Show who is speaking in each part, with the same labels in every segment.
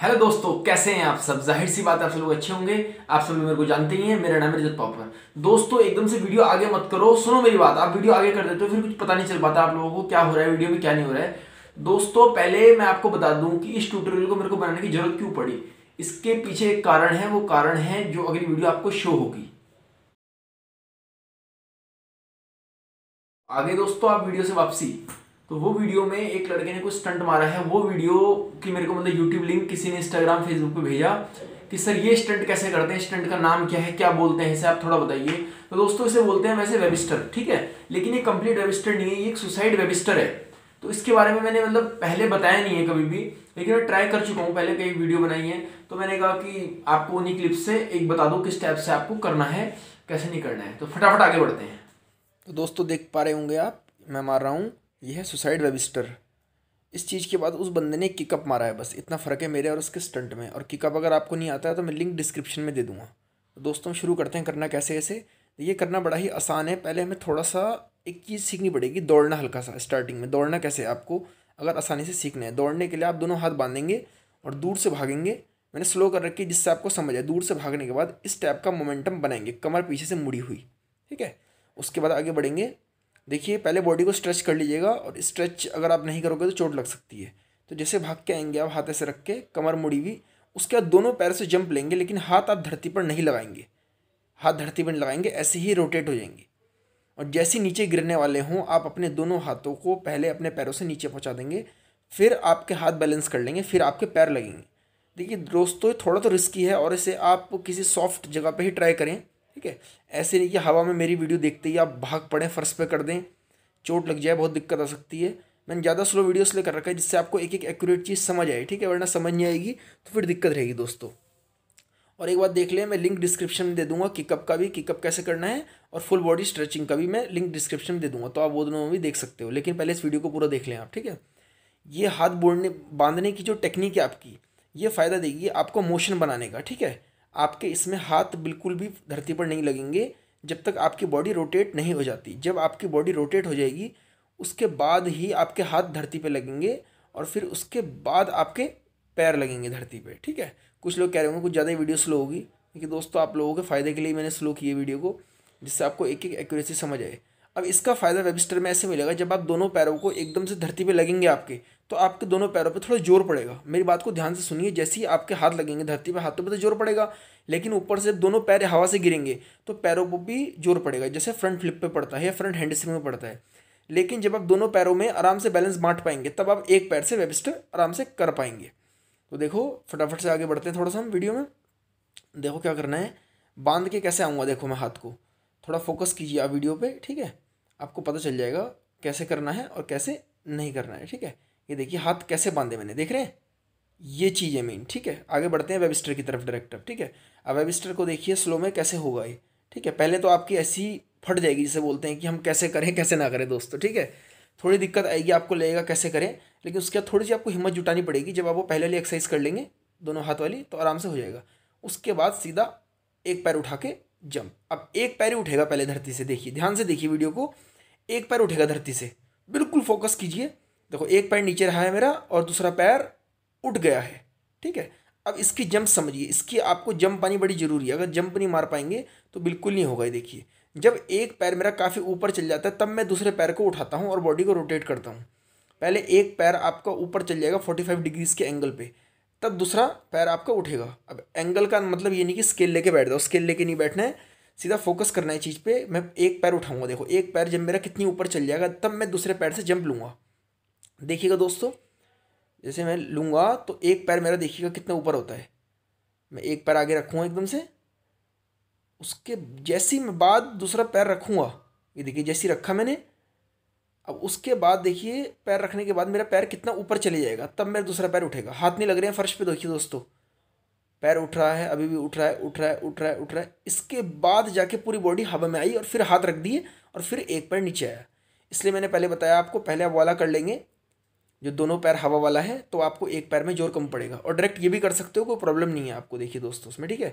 Speaker 1: hello दोस्तों कैसे हैं आप सब जाहिर सी बात आप सब लोग अच्छे होंगे आप सब मेरे को जानते ही हैं मेरा नाम रजत पापर दोस्तों एकदम से वीडियो आगे मत करो सुनो मेरी बात आप वीडियो आगे कर देते हो फिर कुछ पता नहीं चल पाता आप लोगों को क्या हो रहा है वीडियो में क्या नहीं हो रहा है दोस्तों पहले मैं आपको बता दूं कि इस ट्यूटोरियल को मेरे को बनाने की जरूरत क्यों पड़ी इसके पीछे एक कारण है वो कारण है जो अगली वीडियो आपको शो होगी आगे दोस्तों आप वीडियो से वापसी तो वो वीडियो में एक लड़के ने कुछ स्टंट मारा है वो वीडियो की मेरे को मतलब यूट्यूब लिंक किसी ने इंस्टाग्राम फेसबुक पे भेजा कि सर ये स्टंट कैसे करते हैं स्टंट का नाम क्या है क्या बोलते हैं इसे आप थोड़ा बताइए तो दोस्तों इसे बोलते हैं वैसे वेबिस्टर ठीक है लेकिन ये कंप्लीट वेबिस्टर नहीं है ये एक सुसाइड वेबिस्टर है तो इसके बारे में मैंने मतलब पहले बताया नहीं है कभी भी लेकिन मैं ट्राई कर चुका हूँ पहले कई वीडियो बनाई है तो मैंने कहा कि आपको उन्हीं क्लिप से एक बता दो किस टाइप से आपको करना है कैसे नहीं करना है तो फटाफट आगे बढ़ते हैं तो दोस्तों देख पा रहे होंगे आप मैं मार रहा हूँ यह है सुसाइड वेबिस्टर इस चीज़ के बाद उस बंदे ने किकअप मारा है बस इतना फ़र्क है मेरे और उसके स्टंट में और किकअप अगर आपको नहीं आता है तो मैं लिंक डिस्क्रिप्शन में दे दूँगा तो दोस्तों हम शुरू करते हैं करना कैसे ऐसे ये करना बड़ा ही आसान है पहले हमें थोड़ा सा एक चीज़ सीखनी पड़ेगी दौड़ना हल्का सा स्टार्टिंग में दौड़ना कैसे आपको अगर आसानी से सीखना है दौड़ने के लिए आप दोनों हाथ बांधेंगे और दूर से भागेंगे मैंने स्लो कर रखी जिससे आपको समझ आए दूर से भागने के बाद इस टाइप का मोमेंटम बनाएंगे कमर पीछे से मुड़ी हुई ठीक है उसके बाद आगे बढ़ेंगे देखिए पहले बॉडी को स्ट्रेच कर लीजिएगा और स्ट्रेच अगर आप नहीं करोगे तो चोट लग सकती है तो जैसे भाग के आएंगे आप हाथ ऐसे रख के कमर मुड़ी हुई उसके बाद दोनों पैर से जंप लेंगे लेकिन हाथ आप धरती पर नहीं लगाएंगे हाथ धरती पर लगाएंगे ऐसे ही रोटेट हो जाएंगे और जैसे नीचे गिरने वाले हों आप अपने दोनों हाथों को पहले अपने पैरों से नीचे पहुँचा देंगे फिर आपके हाथ बैलेंस कर लेंगे फिर आपके पैर लगेंगे देखिए दोस्तों थोड़ा तो रिस्की है और इसे आप किसी सॉफ्ट जगह पर ही ट्राई करें ठीक है ऐसे नहीं कि हवा में मेरी वीडियो देखते ही आप भाग पड़े फर्श पे कर दें चोट लग जाए बहुत दिक्कत आ सकती है मैंने ज़्यादा स्लो वीडियो इसलिए कर रखा है जिससे आपको एक एक एक्यूरेट चीज़ समझ आए ठीक है वरना समझ नहीं आएगी तो फिर दिक्कत रहेगी दोस्तों और एक बात देख लें मैं लिंक डिस्क्रिप्शन में दे दूंगा किकअप का भी किकअप कैसे करना है और फुल बॉडी स्ट्रेचिंग का भी मैं लिंक डिस्क्रिप्शन में दे दूंगा तो आप वो दोनों में भी देख सकते हो लेकिन पहले इस वीडियो को पूरा देख लें आप ठीक है ये हाथ बोलने बांधने की जो टेक्निक है आपकी ये फ़ायदा देगी आपको मोशन बनाने का ठीक है आपके इसमें हाथ बिल्कुल भी धरती पर नहीं लगेंगे जब तक आपकी बॉडी रोटेट नहीं हो जाती जब आपकी बॉडी रोटेट हो जाएगी उसके बाद ही आपके हाथ धरती पर लगेंगे और फिर उसके बाद आपके पैर लगेंगे धरती पर ठीक है कुछ लोग कह रहे होंगे कुछ ज़्यादा वीडियो स्लो होगी क्योंकि दोस्तों आप लोगों के फ़ायदे के लिए मैंने स्लो किए वीडियो को जिससे आपको एक एक एक्यूरेसी समझ आए अब इसका फ़ायदा वेबस्टर में ऐसे मिलेगा जब आप दोनों पैरों को एकदम से धरती पर लगेंगे आपके तो आपके दोनों पैरों पे थोड़ा जोर पड़ेगा मेरी बात को ध्यान से सुनिए जैसे ही आपके हाथ लगेंगे धरती पर हाथों पर तो जोर पड़ेगा लेकिन ऊपर से जब दोनों पैर हवा से गिरेंगे तो पैरों पर भी जोर पड़ेगा जैसे फ्रंट फ्लिप पे पड़ता है या फ्रंट हैंड स्प्रिंग में पड़ता है लेकिन जब आप दोनों पैरों में आराम से बैलेंस बांट पाएंगे तब आप एक पैर से वेबस्टर आराम से कर पाएंगे तो देखो फटाफट से आगे बढ़ते हैं थोड़ा सा हम वीडियो में देखो क्या करना है बांध के कैसे आऊँगा देखो मैं हाथ को थोड़ा फोकस कीजिए आप वीडियो पे ठीक है आपको पता चल जाएगा कैसे करना है और कैसे नहीं करना है ठीक है ये देखिए हाथ कैसे बांधे मैंने देख रहे हैं ये चीज़ है मेन ठीक है आगे बढ़ते हैं वेबिस्टर की तरफ डायरेक्टर ठीक है अब वेबिस्टर को देखिए स्लो में कैसे होगा ये ठीक है पहले तो आपकी ऐसी फट जाएगी जिसे बोलते हैं कि हम कैसे करें कैसे ना करें दोस्तों ठीक है थोड़ी दिक्कत आएगी आपको लगेगा कैसे करें लेकिन उसके बाद थोड़ी सी आपको हिम्मत जुटानी पड़ेगी जब आप वो पहले वाली एक्सरसाइज कर लेंगे दोनों हाथ वाली तो आराम से हो जाएगा उसके बाद सीधा एक पैर उठा के जंप अब एक पैर ही उठेगा पहले धरती से देखिए ध्यान से देखिए वीडियो को एक पैर उठेगा धरती से बिल्कुल फोकस कीजिए देखो एक पैर नीचे रहा है मेरा और दूसरा पैर उठ गया है ठीक है अब इसकी जंप समझिए इसकी आपको जंप पानी बड़ी ज़रूरी है अगर जंप नहीं मार पाएंगे तो बिल्कुल नहीं होगा ये देखिए जब एक पैर मेरा काफ़ी ऊपर चल जाता है तब मैं दूसरे पैर को उठाता हूँ और बॉडी को रोटेट करता हूँ पहले एक पैर आपका ऊपर चल जाएगा फोर्टी फाइव डिग्रीज़ के एंगल पे तब दूसरा पैर आपका उठेगा अब एंगल का मतलब ये नहीं कि स्केल लेके बैठ जाओ स्केल लेके नहीं बैठना है सीधा फोकस करना है चीज़ पे मैं एक पैर उठाऊंगा देखो एक पैर जब मेरा कितनी ऊपर चल जाएगा तब मैं दूसरे पैर से जंप लूँगा देखिएगा दोस्तों जैसे मैं लूँगा तो एक पैर मेरा देखिएगा कितना ऊपर होता है मैं एक पैर आगे रखूँगा एकदम से उसके जैसी मैं बाद दूसरा पैर रखूँगा ये देखिए जैसी रखा मैंने अब उसके बाद देखिए पैर रखने के बाद मेरा पैर कितना ऊपर चले जाएगा तब मेरा दूसरा पैर उठेगा हाथ नहीं लग रहे हैं फर्श पे देखिए दोस्तों पैर उठ रहा है अभी भी उठ रहा है उठ रहा है उठ रहा है उठ रहा है इसके बाद जाके पूरी बॉडी हवा में आई और फिर हाथ रख दिए और फिर एक पैर नीचे आया इसलिए मैंने पहले बताया आपको पहले आप वाला कर लेंगे जो दोनों पैर हवा वाला है तो आपको एक पैर में जोर कम पड़ेगा और डायरेक्ट ये भी कर सकते हो कोई प्रॉब्लम नहीं है आपको देखिए दोस्तों उसमें ठीक है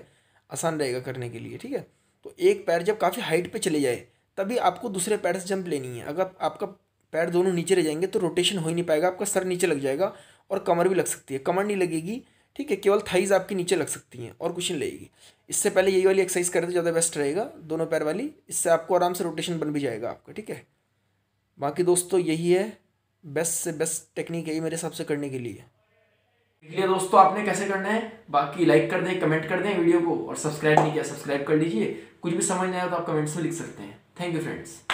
Speaker 1: आसान रहेगा करने के लिए ठीक है तो एक पैर जब काफ़ी हाइट पर चले जाए तभी आपको दूसरे पैर से जंप लेनी है अगर आपका पैर दोनों नीचे रह जाएंगे तो रोटेशन हो ही नहीं पाएगा आपका सर नीचे लग जाएगा और कमर भी लग सकती है कमर नहीं लगेगी ठीक है केवल थाइज आपके नीचे लग सकती हैं और कुछ नहीं लगेगी इससे पहले यही वाली एक्सरसाइज करें तो ज़्यादा बेस्ट रहेगा दोनों पैर वाली इससे आपको आराम से रोटेशन बन भी जाएगा आपका ठीक है बाकी दोस्तों यही है बेस्ट से बेस्ट टेक्निक यही मेरे हिसाब से करने के लिए इसलिए दोस्तों आपने कैसे करना है बाकी लाइक कर दें कमेंट कर दें वीडियो को और सब्सक्राइब नहीं किया सब्सक्राइब कर लीजिए कुछ भी समझ नहीं आया तो आप कमेंट्स में लिख सकते हैं थैंक यू फ्रेंड्स